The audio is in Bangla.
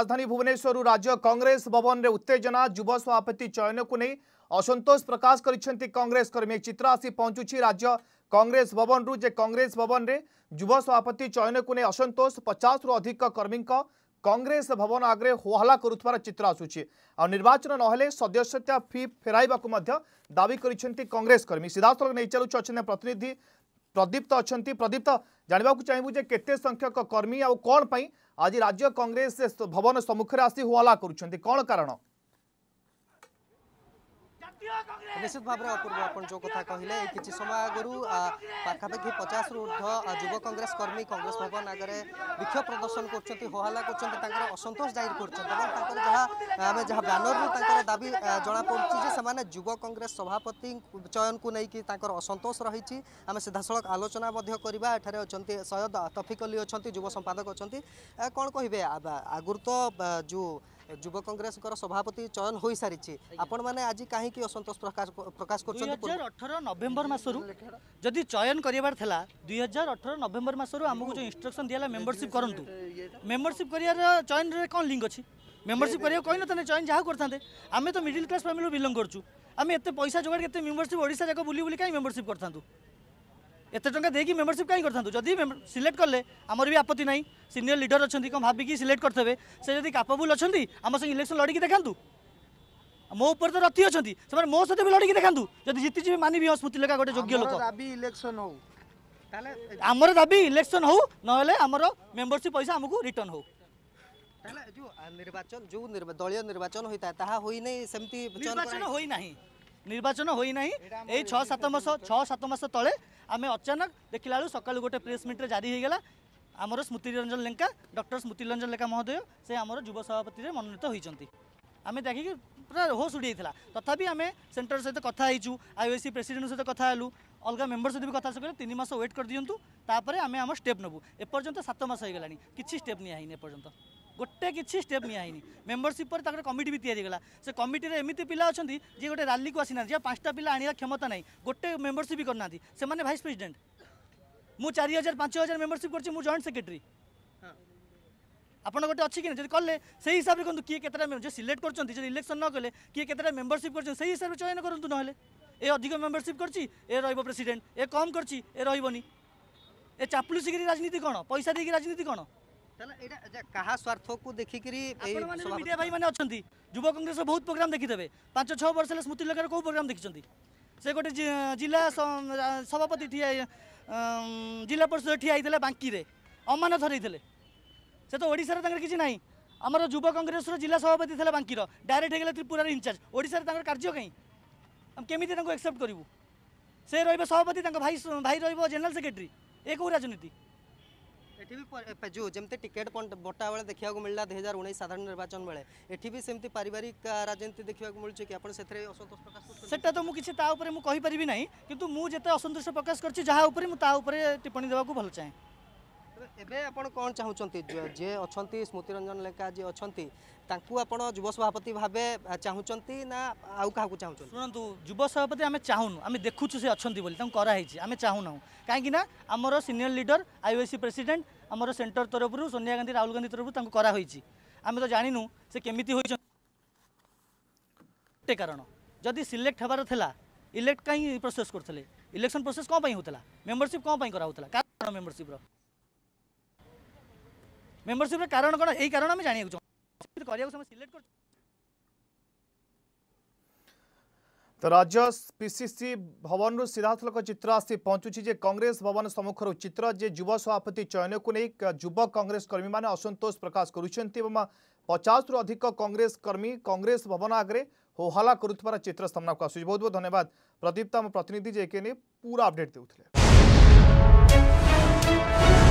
राजधानी भुवनेश्वर राज्य कांग्रेस भवन में उत्तेजना युव सभापति चयन को नहीं असंतोष प्रकाश करेस कर्मी चित्र आसी पहुंचुची राज्य कांग्रेस भवन रु जे कंग्रेस भवन में युव सभापति चयन को नहीं असंतोष पचास रु अधिक कर्मी कंग्रेस भवन आगे होहाला करुवर चित्र आसूची निर्वाचन ना सदस्यता फी फेर दावी करेस कर्मी सीधासल नहीं चलु अच्छे प्रतिनिधि प्रदीप्त अच्छा प्रदीप्त जानवाक चाहिए केते संख्यक कर्मी आई ଆଜି ରାଜ୍ୟ କଂଗ୍ରେସ ଭବନ ସମ୍ମୁଖରେ ଆସି ହୋହାଲା କରୁଛନ୍ତି କ'ଣ କାରଣ ନିଶ୍ଚିତ ଭାବରେ ଅପୂର୍ବ ଆପଣ ଯେଉଁ କଥା କହିଲେ କିଛି ସମୟ ଆଗରୁ ପାଖାପାଖି ପଚାଶରୁ ଉର୍ଦ୍ଧ୍ୱ ଯୁବ କଂଗ୍ରେସ କର୍ମୀ କଂଗ୍ରେସ ଭବନ ଆଗରେ ବିକ୍ଷୋଭ ପ୍ରଦର୍ଶନ କରୁଛନ୍ତି ହୋହାଲ୍ଲା କରୁଛନ୍ତି ତାଙ୍କର ଅସନ୍ତୋଷ ଜାହିର କରୁଛନ୍ତି ଏବଂ ତାଙ୍କର ଯାହା ଆମେ ଯାହା ବ୍ୟାନରରୁ ତାଙ୍କର ଦାବି ଜଣାପଡ଼ୁଛି ଯେ ସେମାନେ ଯୁବ କଂଗ୍ରେସ ସଭାପତି ଚୟନକୁ ନେଇକି ତାଙ୍କର ଅସନ୍ତୋଷ ରହିଛି ଆମେ ସିଧାସଳଖ ଆଲୋଚନା ମଧ୍ୟ କରିବା ଏଠାରେ ଅଛନ୍ତି ସୟଦ ତଫିକ ଅଲି ଅଛନ୍ତି ଯୁବ ସମ୍ପାଦକ ଅଛନ୍ତି କ'ଣ କହିବେ ଆଗରୁ ତ ଯେଉଁ যুব কংগ্রেস সভাপতি চয়ন হয়ে সারিছে আপনার মানে আজ কী অসন্তোষ প্রকাশ প্রকাশ করছেন দুই হাজার অঠর নভেম্বর মাসর যদি চয়ন করবার লা দুই হাজার অঠর নভেম্বর মাসর আমি যে ইনস্ট্রকশন দিয়ে মেম্বরশিপ করতু মেম্বরশিপ করার চয়নরে কম লিঙ্ক অছি মেম্বরশিপ করা কই না চয়ন যা করতে আমি তো মিডিল ক্লাস ফ্যামিলি বিলং করছু আমি এত পয়সা যোগাড় এত মেম্বরশিপ ওড়শা যাক বুলি বুলি কাই মেম্বরশিপ করতাম এত টাকা দিয়ে মেম্বরশিপ কাই করতে যদি সিলেক্ট কলে আমার বি আপত্তি নাই সিনিয়র লিডর অনেক কম ভাবিকি সিলেক্ট করতে সে যদি কাপাবুল অনেক আমার সঙ্গে ইলেকশন লড়িকি দেখা মো উপরে তো রথি অনেক সে মো সহ লড়িকি দেখা যদি জিতি যাবে মানবি হ্যাঁ স্মৃতি লেখা গোটে যোগ্য লোক ইলেকশন হোক আমার দাবি ইলেকশন হোক নহলে আমার মেম্বরশিপ পয়সা আমি রিটর্ন হোক নির্বাচন যে দলীয় নির্বাচন হয়ে তাহা হয়ে নাই সেমতি নির্বাচন হয়ে না ନିର୍ବାଚନ ହୋଇନାହିଁ ଏଇ ଛଅ ସାତ ମାସ ଛଅ ସାତ ମାସ ତଳେ ଆମେ ଅଚାନକ ଦେଖିଲା সকাল ସକାଳୁ প্রেস ପ୍ରେସ୍ জারি ଜାରି গেল ଆମର ସ୍ମୃତି ରଞ୍ଜନ ଲେଙ୍କା ଡକ୍ଟର ସ୍ମୃତି ରଞ୍ଜନ ଲେଙ୍କା ମହୋଦୟ ସେ ଆମର ଯୁବ ସଭାପତିରେ ମନୋନୀତ ହୋଇଛନ୍ତି আমি দেখি পুরা হোস উড়িয়ে তথাপি আমি সেন্টার সহ কথা হয়েছু আইওসি প্রেসিডেন্ট সহ কথা হলু অলগা মেম্বর সহ কথা সহ তিন মাস ওয়েট করে দিও তাপরে আমি আমার স্টেপ নেবু এপর্যন্ত সাত মাস হয়ে গেল কিছু স্টেপ নিয়ে হয়নি এপর্যন্ত গোটে কিছু স্টেপ নিয়া হয়নি মেম্বরশিপ পরে তাকে কমিটি বি তৈরি গলা সে কমিটিরে এমিতি পিলা অনেক যে গোটে রালিকু আসি না যে পাঁচটা পিলা আনিবার ক্ষমতা নাই গোটে মেম্বরশিপ বি করুনা সে ভাইস প্রেসিডেন্ট মু চারি হাজার পাঁচ হাজার মেম্বরশিপ করছি মু জয়েন্ট সেক্রেটারি আপনার গোটে অনেক যদি কলে সেই হিসাবে কিন্তু কি কতটা যে সিলেক্ট করছেন যদি ইলেকশন ন কলে কি কতটা মেম্বরশিপ করছেন সেই হিসাবে চয়ন করতু নহলে এ অধিক মেম্বরশিপ করছি এ রহব প্রেসিডেন্ট এ কম করছি এ রহবনি এ চাপলুসি রাজনীতি কোণ পয়সা দিয়ে রাজনীতি কোণ ତାହେଲେ ଏଇଟା ଯେ କାହା ସ୍ୱାର୍ଥକୁ ଦେଖିକିରି ମିଡ଼ିଆ ଭାଇମାନେ ଅଛନ୍ତି ଯୁବ କଂଗ୍ରେସ ବହୁତ ପ୍ରୋଗ୍ରାମ ଦେଖିଦେବେ ପାଞ୍ଚ ଛଅ ବର୍ଷ ହେଲେ ସ୍ମୃତି ଲଗାର କେଉଁ ପ୍ରୋଗ୍ରାମ ଦେଖିଛନ୍ତି ସେ ଗୋଟେ ଜିଲ୍ଲା ସଭାପତି ଠିଆ ଜିଲ୍ଲା ପରିଷଦ ଠିଆ ହେଇଥିଲା ବାଙ୍କିରେ ଅମାନ ଧରେଇଥିଲେ ସେ ତ ଓଡ଼ିଶାରେ ତାଙ୍କର କିଛି ନାହିଁ ଆମର ଯୁବ କଂଗ୍ରେସର ଜିଲ୍ଲା ସଭାପତି ଥିଲା ବାଙ୍କିର ଡାଇରେକ୍ଟ ହେଇଗଲା ତ୍ରିପୁରାର ଇନଚାର୍ଜ ଓଡ଼ିଶାରେ ତାଙ୍କର କାର୍ଯ୍ୟ କାହିଁ ଆମେ କେମିତି ତାଙ୍କୁ ଆକ୍ସେପ୍ଟ କରିବୁ ସେ ରହିବେ ସଭାପତି ତାଙ୍କ ଭାଇ ଭାଇ ରହିବ ଜେନେରାଲ ସେକ୍ରେଟାରୀ ଏ କେଉଁ ରାଜନୀତି ଏଠି ବି ଯେଉଁ ଯେମିତି ଟିକେଟ୍ ବଟା ବେଳେ ଦେଖିବାକୁ ମିଳିଲା ଦୁଇ ହଜାର ଉଣେଇଶ ସାଧାରଣ ନିର୍ବାଚନ ବେଳେ ଏଠି ବି ସେମିତି ପାରିବାରିକ ରାଜନୀତି ଦେଖିବାକୁ ମିଳୁଛି କି ଆପଣ ସେଥିରେ ଅସନ୍ତୋଷ ପ୍ରକାଶ କରୁଛନ୍ତି ସେଟା ତ ମୁଁ କିଛି ତା ଉପରେ ମୁଁ କହିପାରିବି ନାହିଁ କିନ୍ତୁ ମୁଁ ଯେତେ ଅସନ୍ତୋଷ ପ୍ରକାଶ କରିଛି ଯାହା ଉପରେ ମୁଁ ତା ଉପରେ ଟିପ୍ପଣୀ ଦେବାକୁ ଭଲ ଚାହେଁ ଏବେ ଆପଣ କ'ଣ ଚାହୁଁଛନ୍ତି ଯିଏ ଅଛନ୍ତି ସ୍ମୃତି ରଞ୍ଜନ ଲେଙ୍କା ଯିଏ ଅଛନ୍ତି ତାଙ୍କୁ ଆପଣ ଯୁବ ସଭାପତି ଭାବେ ଚାହୁଁଛନ୍ତି ନା ଆଉ କାହାକୁ ଚାହୁଁଛନ୍ତି ଶୁଣନ୍ତୁ ଯୁବ ସଭାପତି ଆମେ ଚାହୁଁନୁ ଆମେ ଦେଖୁଛୁ ସେ ଅଛନ୍ତି ବୋଲି ତାଙ୍କୁ କରାହେଇଛି ଆମେ ଚାହୁଁନାହୁଁ କାହିଁକିନା ଆମର ସିନିୟର ଲିଡର ଆଇଓଏସି ପ୍ରେସିଡେଣ୍ଟ ଆମର ସେଣ୍ଟର ତରଫରୁ ସୋନିଆ ଗାନ୍ଧୀ ରାହୁଲ ଗାନ୍ଧୀ ତରଫରୁ ତାଙ୍କୁ କରାହୋଇଛି ଆମେ ତ ଜାଣିନୁ ସେ କେମିତି ହୋଇଛନ୍ତି ଗୋଟେ କାରଣ ଯଦି ସିଲେକ୍ଟ ହେବାର ଥିଲା ଇଲେକ୍ଟ କାହିଁ ପ୍ରୋସେସ୍ କରୁଥିଲେ ଇଲେକ୍ସନ୍ ପ୍ରୋସେସ୍ କ'ଣ ପାଇଁ ହେଉଥିଲା ମେମ୍ବରସିପ୍ କ'ଣ ପାଇଁ କରାହେଉଥିଲା କାରଣ ମେମ୍ବରସିପ୍ର মেম্বরশিপের কারণ কোণ এই কারণ আমি জাঁয়া করা সিলেক্ট করছি तो राज्य पीसीसी भवन रु सीधासलख चित्र आसी पहुंचुची कंग्रेस भवन सम्मुखर चित्र जे युव सभापति चयन को नहीं युव कंग्रेस कर्मी मैंने असंतोष प्रकाश कर पचास रु अधिक कंग्रेस कर्मी कंग्रेस भवन आगे होहला कर चित्र सामना को आस बहुत बहुत धन्यवाद प्रदीप्त आम प्रतिनिधि जेके पूरा अपडेट दे